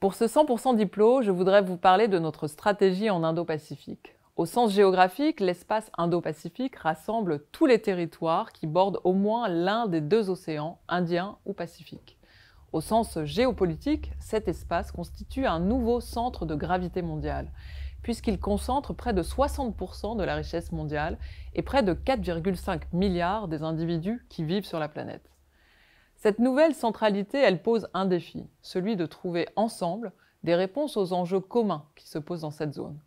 Pour ce 100% diplôme, je voudrais vous parler de notre stratégie en Indo-Pacifique. Au sens géographique, l'espace Indo-Pacifique rassemble tous les territoires qui bordent au moins l'un des deux océans, Indien ou Pacifique. Au sens géopolitique, cet espace constitue un nouveau centre de gravité mondiale, puisqu'il concentre près de 60% de la richesse mondiale et près de 4,5 milliards des individus qui vivent sur la planète. Cette nouvelle centralité, elle pose un défi, celui de trouver ensemble des réponses aux enjeux communs qui se posent dans cette zone,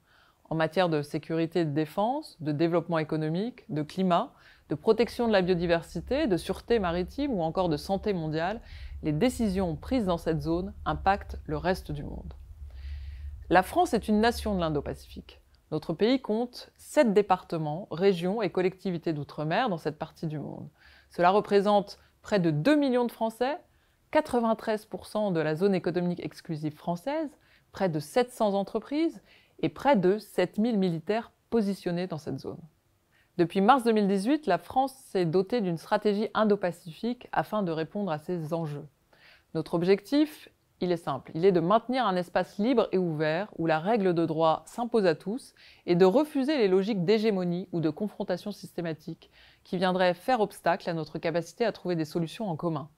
en matière de sécurité et de défense, de développement économique, de climat, de protection de la biodiversité, de sûreté maritime ou encore de santé mondiale, les décisions prises dans cette zone impactent le reste du monde. La France est une nation de l'Indo-Pacifique. Notre pays compte sept départements, régions et collectivités d'outre-mer dans cette partie du monde. Cela représente près de 2 millions de Français, 93% de la zone économique exclusive française, près de 700 entreprises et près de 7000 militaires positionnés dans cette zone. Depuis mars 2018, la France s'est dotée d'une stratégie indo-pacifique afin de répondre à ces enjeux. Notre objectif il est simple. Il est de maintenir un espace libre et ouvert où la règle de droit s'impose à tous et de refuser les logiques d'hégémonie ou de confrontation systématique qui viendraient faire obstacle à notre capacité à trouver des solutions en commun.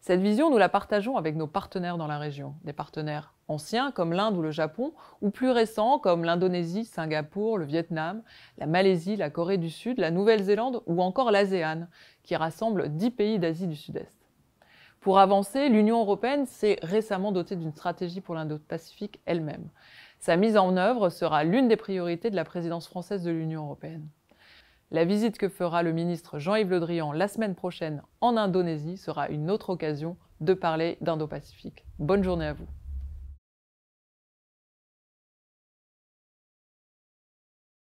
Cette vision, nous la partageons avec nos partenaires dans la région, des partenaires anciens comme l'Inde ou le Japon, ou plus récents comme l'Indonésie, Singapour, le Vietnam, la Malaisie, la Corée du Sud, la Nouvelle-Zélande ou encore l'ASEAN, qui rassemble 10 pays d'Asie du Sud-Est. Pour avancer, l'Union européenne s'est récemment dotée d'une stratégie pour l'Indo-Pacifique elle-même. Sa mise en œuvre sera l'une des priorités de la présidence française de l'Union européenne. La visite que fera le ministre Jean-Yves Le Drian la semaine prochaine en Indonésie sera une autre occasion de parler d'Indo-Pacifique. Bonne journée à vous.